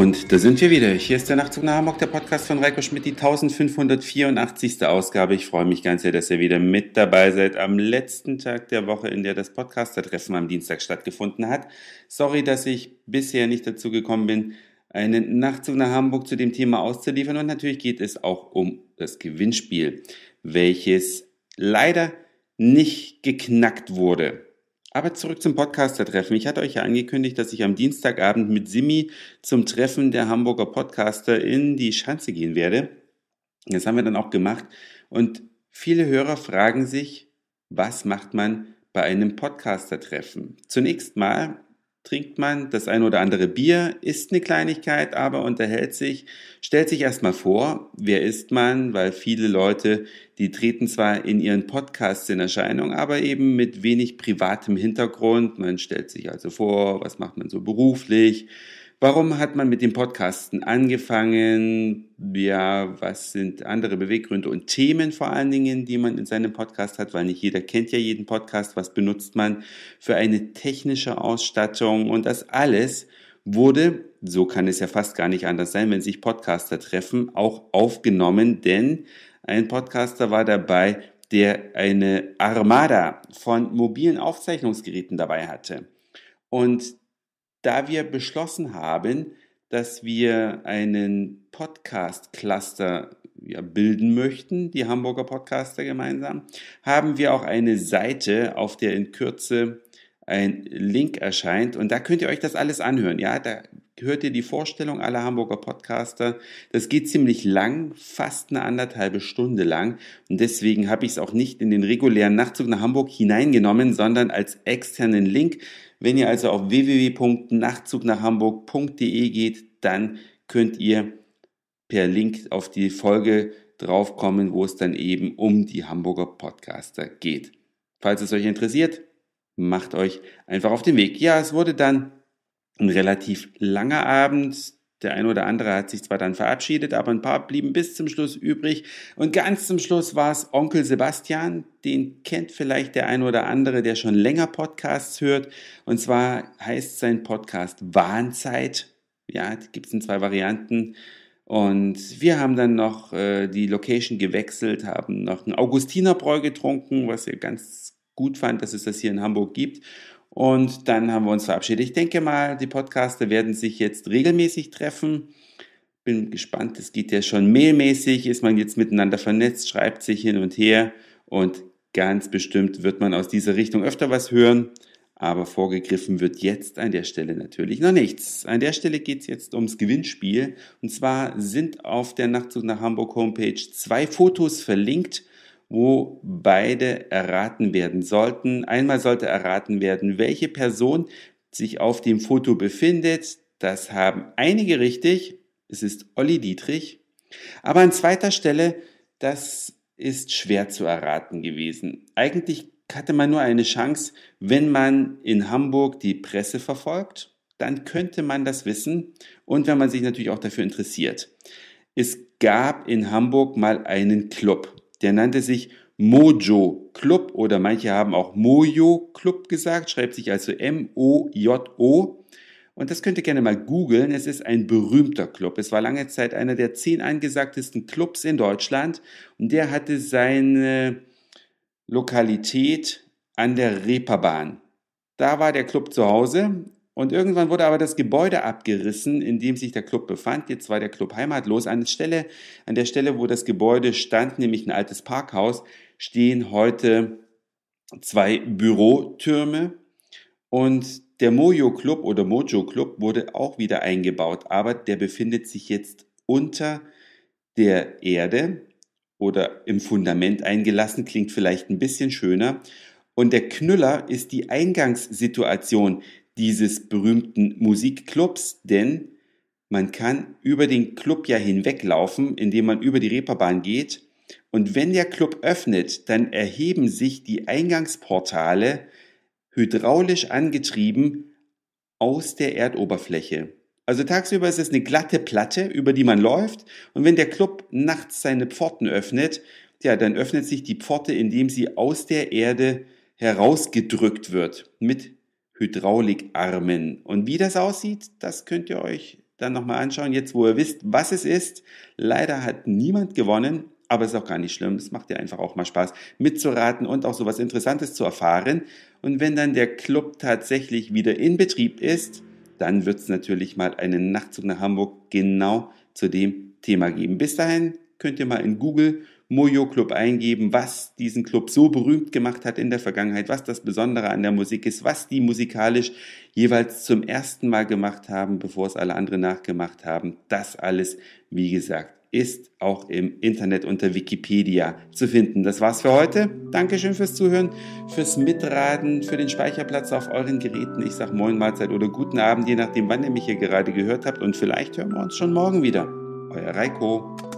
Und da sind wir wieder. Hier ist der Nachtzug nach Hamburg, der Podcast von Reiko Schmidt, die 1584. Ausgabe. Ich freue mich ganz sehr, dass ihr wieder mit dabei seid am letzten Tag der Woche, in der das Podcast-Adressen am Dienstag stattgefunden hat. Sorry, dass ich bisher nicht dazu gekommen bin, einen Nachtzug nach Hamburg zu dem Thema auszuliefern. Und natürlich geht es auch um das Gewinnspiel, welches leider nicht geknackt wurde. Aber zurück zum Podcaster-Treffen. Ich hatte euch ja angekündigt, dass ich am Dienstagabend mit Simi zum Treffen der Hamburger Podcaster in die Schanze gehen werde. Das haben wir dann auch gemacht. Und viele Hörer fragen sich, was macht man bei einem Podcaster-Treffen? Zunächst mal trinkt man das ein oder andere Bier, isst eine Kleinigkeit, aber unterhält sich, stellt sich erstmal vor, wer ist man, weil viele Leute, die treten zwar in ihren Podcasts in Erscheinung, aber eben mit wenig privatem Hintergrund. Man stellt sich also vor, was macht man so beruflich, Warum hat man mit dem Podcasten angefangen? Ja, was sind andere Beweggründe und Themen vor allen Dingen, die man in seinem Podcast hat, weil nicht jeder kennt ja jeden Podcast. Was benutzt man für eine technische Ausstattung? Und das alles wurde, so kann es ja fast gar nicht anders sein, wenn sich Podcaster treffen, auch aufgenommen, denn ein Podcaster war dabei, der eine Armada von mobilen Aufzeichnungsgeräten dabei hatte. Und da wir beschlossen haben, dass wir einen Podcast-Cluster ja, bilden möchten, die Hamburger Podcaster gemeinsam, haben wir auch eine Seite, auf der in Kürze ein Link erscheint und da könnt ihr euch das alles anhören. Ja, da hört ihr die Vorstellung aller Hamburger Podcaster. Das geht ziemlich lang, fast eine anderthalbe Stunde lang. Und deswegen habe ich es auch nicht in den regulären Nachtzug nach Hamburg hineingenommen, sondern als externen Link. Wenn ihr also auf www.nachtzugnachhamburg.de geht, dann könnt ihr per Link auf die Folge draufkommen, wo es dann eben um die Hamburger Podcaster geht. Falls es euch interessiert, macht euch einfach auf den Weg. Ja, es wurde dann ein relativ langer Abend. Der eine oder andere hat sich zwar dann verabschiedet, aber ein paar blieben bis zum Schluss übrig. Und ganz zum Schluss war es Onkel Sebastian. Den kennt vielleicht der eine oder andere, der schon länger Podcasts hört. Und zwar heißt sein Podcast Warnzeit. Ja, gibt es in zwei Varianten. Und wir haben dann noch äh, die Location gewechselt, haben noch ein Augustinerbräu getrunken, was wir ganz gut fand, dass es das hier in Hamburg gibt. Und dann haben wir uns verabschiedet. Ich denke mal, die Podcaster werden sich jetzt regelmäßig treffen. Bin gespannt, es geht ja schon mailmäßig, ist man jetzt miteinander vernetzt, schreibt sich hin und her und ganz bestimmt wird man aus dieser Richtung öfter was hören. Aber vorgegriffen wird jetzt an der Stelle natürlich noch nichts. An der Stelle geht es jetzt ums Gewinnspiel. Und zwar sind auf der Nachtzug nach Hamburg Homepage zwei Fotos verlinkt wo beide erraten werden sollten. Einmal sollte erraten werden, welche Person sich auf dem Foto befindet. Das haben einige richtig. Es ist Olli Dietrich. Aber an zweiter Stelle, das ist schwer zu erraten gewesen. Eigentlich hatte man nur eine Chance, wenn man in Hamburg die Presse verfolgt, dann könnte man das wissen und wenn man sich natürlich auch dafür interessiert. Es gab in Hamburg mal einen Club, der nannte sich Mojo Club oder manche haben auch Mojo Club gesagt, schreibt sich also M-O-J-O. Und das könnt ihr gerne mal googeln. Es ist ein berühmter Club. Es war lange Zeit einer der zehn angesagtesten Clubs in Deutschland und der hatte seine Lokalität an der Reeperbahn. Da war der Club zu Hause und irgendwann wurde aber das Gebäude abgerissen, in dem sich der Club befand. Jetzt war der Club heimatlos. An der Stelle, an der Stelle wo das Gebäude stand, nämlich ein altes Parkhaus, stehen heute zwei Bürotürme. Und der Mojo Club oder Mojo Club wurde auch wieder eingebaut, aber der befindet sich jetzt unter der Erde oder im Fundament eingelassen, klingt vielleicht ein bisschen schöner. Und der Knüller ist die Eingangssituation dieses berühmten Musikclubs, denn man kann über den Club ja hinweglaufen, indem man über die Reeperbahn geht. Und wenn der Club öffnet, dann erheben sich die Eingangsportale hydraulisch angetrieben aus der Erdoberfläche. Also tagsüber ist es eine glatte Platte, über die man läuft. Und wenn der Club nachts seine Pforten öffnet, ja, dann öffnet sich die Pforte, indem sie aus der Erde herausgedrückt wird mit Hydraulikarmen. Und wie das aussieht, das könnt ihr euch dann nochmal anschauen, jetzt wo ihr wisst, was es ist. Leider hat niemand gewonnen, aber es ist auch gar nicht schlimm. Es macht ja einfach auch mal Spaß mitzuraten und auch so was Interessantes zu erfahren. Und wenn dann der Club tatsächlich wieder in Betrieb ist, dann wird es natürlich mal einen Nachtzug nach Hamburg genau zu dem Thema geben. Bis dahin könnt ihr mal in Google Mojo Club eingeben, was diesen Club so berühmt gemacht hat in der Vergangenheit, was das Besondere an der Musik ist, was die musikalisch jeweils zum ersten Mal gemacht haben, bevor es alle anderen nachgemacht haben. Das alles, wie gesagt, ist auch im Internet unter Wikipedia zu finden. Das war's für heute. Dankeschön fürs Zuhören, fürs Mitraten, für den Speicherplatz auf euren Geräten. Ich sag Moin Mahlzeit oder guten Abend, je nachdem, wann ihr mich hier gerade gehört habt. Und vielleicht hören wir uns schon morgen wieder. Euer Reiko.